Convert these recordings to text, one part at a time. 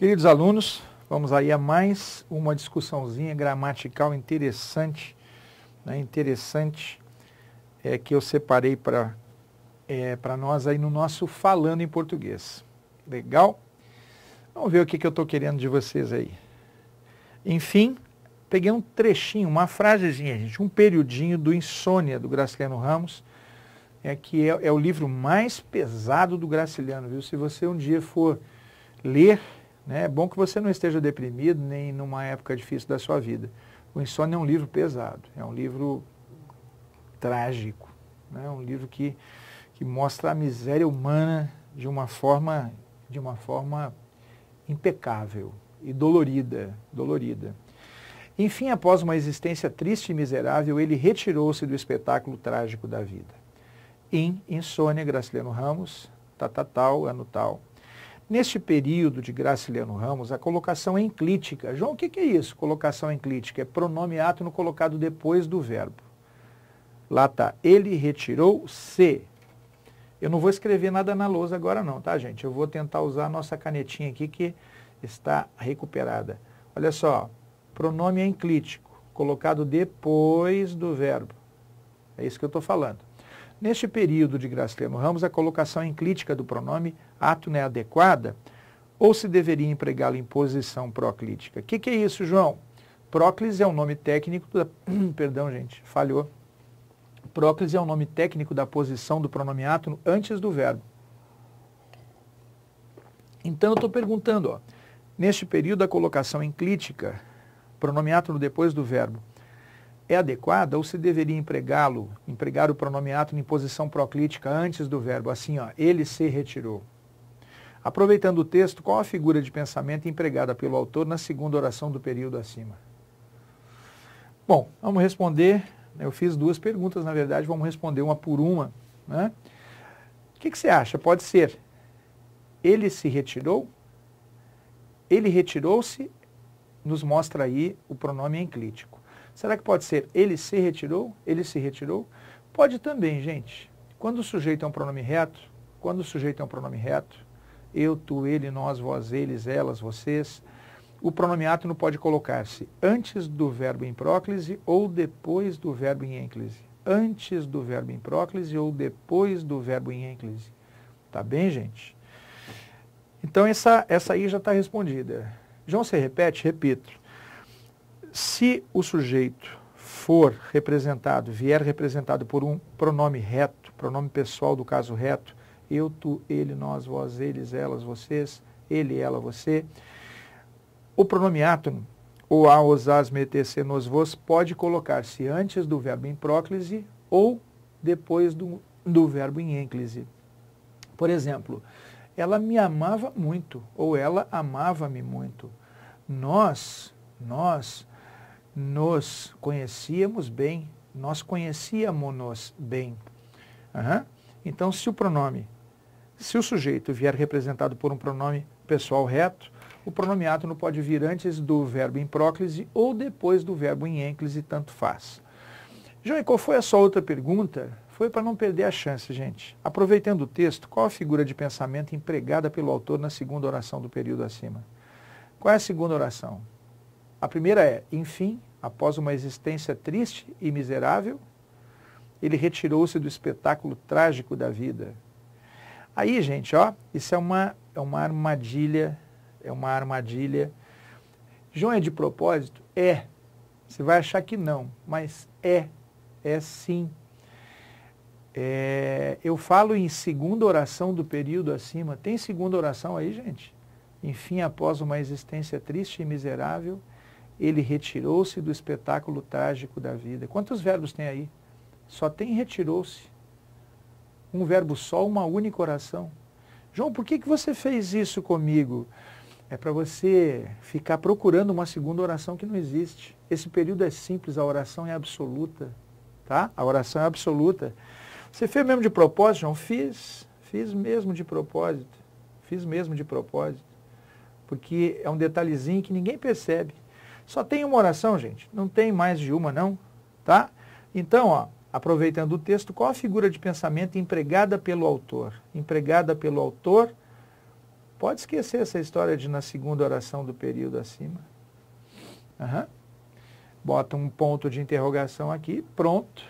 Queridos alunos, vamos aí a mais uma discussãozinha gramatical interessante, né, interessante, é, que eu separei para é, nós aí no nosso Falando em Português. Legal? Vamos ver o que, que eu estou querendo de vocês aí. Enfim, peguei um trechinho, uma frasezinha, gente, um periodinho do Insônia, do Graciliano Ramos, é que é, é o livro mais pesado do Graciliano, viu? Se você um dia for ler né? É bom que você não esteja deprimido nem numa época difícil da sua vida. O Insônia é um livro pesado, é um livro trágico, né? um livro que, que mostra a miséria humana de uma forma, de uma forma impecável e dolorida, dolorida. Enfim, após uma existência triste e miserável, ele retirou-se do espetáculo trágico da vida. Em Insônia, Graciliano Ramos, Tatatal, tá, tá, tal. Neste período de Graciliano Ramos, a colocação enclítica. João, o que, é isso? Colocação enclítica é pronome átono colocado depois do verbo. Lá está, ele retirou-se. Eu não vou escrever nada na lousa agora não, tá gente? Eu vou tentar usar a nossa canetinha aqui que está recuperada. Olha só, pronome é enclítico, colocado depois do verbo. É isso que eu estou falando. Neste período de Graciliano Ramos, a colocação enclítica do pronome ato é adequada ou se deveria empregá-lo em posição proclítica? O que, que é isso, João? Próclise é o um nome técnico da... Perdão, gente, falhou. Próclise é o um nome técnico da posição do pronome átono antes do verbo. Então, eu estou perguntando, ó, neste período, a colocação enclítica, pronome átono depois do verbo, é adequada ou se deveria empregá-lo, empregar o pronome ato em posição proclítica antes do verbo, assim, ó, ele se retirou. Aproveitando o texto, qual a figura de pensamento empregada pelo autor na segunda oração do período acima? Bom, vamos responder. Né, eu fiz duas perguntas, na verdade, vamos responder uma por uma. Né? O que, que você acha? Pode ser ele se retirou? Ele retirou-se, nos mostra aí o pronome enclítico. Será que pode ser ele se retirou? Ele se retirou? Pode também, gente. Quando o sujeito é um pronome reto, quando o sujeito é um pronome reto, eu, tu, ele, nós, vós, eles, elas, vocês, o pronome átono pode colocar-se antes do verbo em próclise ou depois do verbo em ênclise. Antes do verbo em próclise ou depois do verbo em ênclise. Tá bem, gente? Então essa, essa aí já está respondida. João se repete? Repito se o sujeito for representado, vier representado por um pronome reto, pronome pessoal do caso reto, eu, tu, ele, nós, vós, eles, elas, vocês, ele, ela, você, o pronome átomo, ou a, os, as, metc, nos, vos, pode colocar-se antes do verbo em próclise ou depois do, do verbo em ênclise. Por exemplo, ela me amava muito, ou ela amava-me muito. Nós, nós nos conhecíamos bem, nós conhecíamos-nos bem. Uhum. Então, se o pronome, se o sujeito vier representado por um pronome pessoal reto, o pronome não pode vir antes do verbo em próclise ou depois do verbo em ênclise, tanto faz. João, qual foi a sua outra pergunta? Foi para não perder a chance, gente. Aproveitando o texto, qual a figura de pensamento empregada pelo autor na segunda oração do período acima? Qual é a segunda oração? A primeira é, enfim, após uma existência triste e miserável, ele retirou-se do espetáculo trágico da vida. Aí, gente, ó, isso é uma, é uma armadilha, é uma armadilha. João é de propósito? É. Você vai achar que não, mas é, é sim. É, eu falo em segunda oração do período acima. Tem segunda oração aí, gente? Enfim, após uma existência triste e miserável, ele retirou-se do espetáculo trágico da vida. Quantos verbos tem aí? Só tem retirou-se. Um verbo só, uma única oração. João, por que, que você fez isso comigo? É para você ficar procurando uma segunda oração que não existe. Esse período é simples, a oração é absoluta. Tá? A oração é absoluta. Você fez mesmo de propósito, João? Fiz. Fiz mesmo de propósito. Fiz mesmo de propósito. Porque é um detalhezinho que ninguém percebe. Só tem uma oração, gente. Não tem mais de uma, não. Tá? Então, ó, aproveitando o texto, qual a figura de pensamento empregada pelo autor? Empregada pelo autor. Pode esquecer essa história de na segunda oração do período acima. Uhum. Bota um ponto de interrogação aqui, pronto.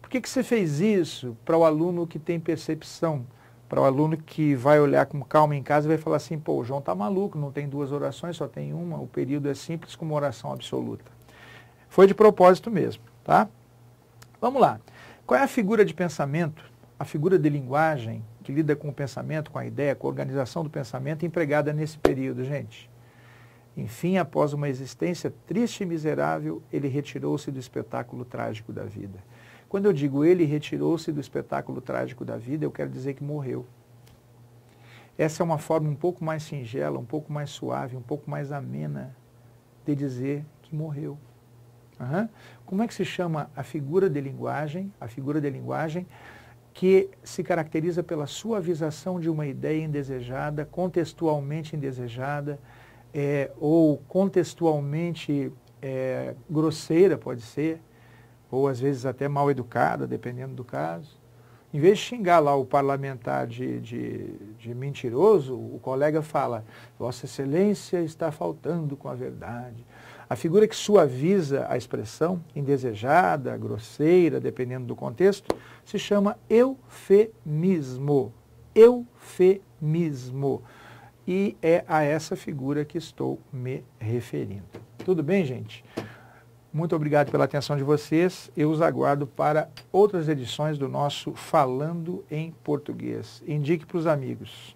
Por que, que você fez isso para o aluno que tem percepção? para o aluno que vai olhar com calma em casa e vai falar assim, pô, o João está maluco, não tem duas orações, só tem uma, o período é simples com uma oração absoluta. Foi de propósito mesmo, tá? Vamos lá. Qual é a figura de pensamento, a figura de linguagem que lida com o pensamento, com a ideia, com a organização do pensamento empregada nesse período, gente? Enfim, após uma existência triste e miserável, ele retirou-se do espetáculo trágico da vida. Quando eu digo ele retirou-se do espetáculo trágico da vida, eu quero dizer que morreu. Essa é uma forma um pouco mais singela, um pouco mais suave, um pouco mais amena de dizer que morreu. Uhum. Como é que se chama a figura de linguagem? A figura de linguagem que se caracteriza pela suavização de uma ideia indesejada, contextualmente indesejada, é, ou contextualmente é, grosseira, pode ser, ou às vezes até mal educada, dependendo do caso. Em vez de xingar lá o parlamentar de, de, de mentiroso, o colega fala, Vossa Excelência está faltando com a verdade. A figura que suaviza a expressão, indesejada, grosseira, dependendo do contexto, se chama eufemismo. Eufemismo. E é a essa figura que estou me referindo. Tudo bem, gente? Muito obrigado pela atenção de vocês. Eu os aguardo para outras edições do nosso Falando em Português. Indique para os amigos.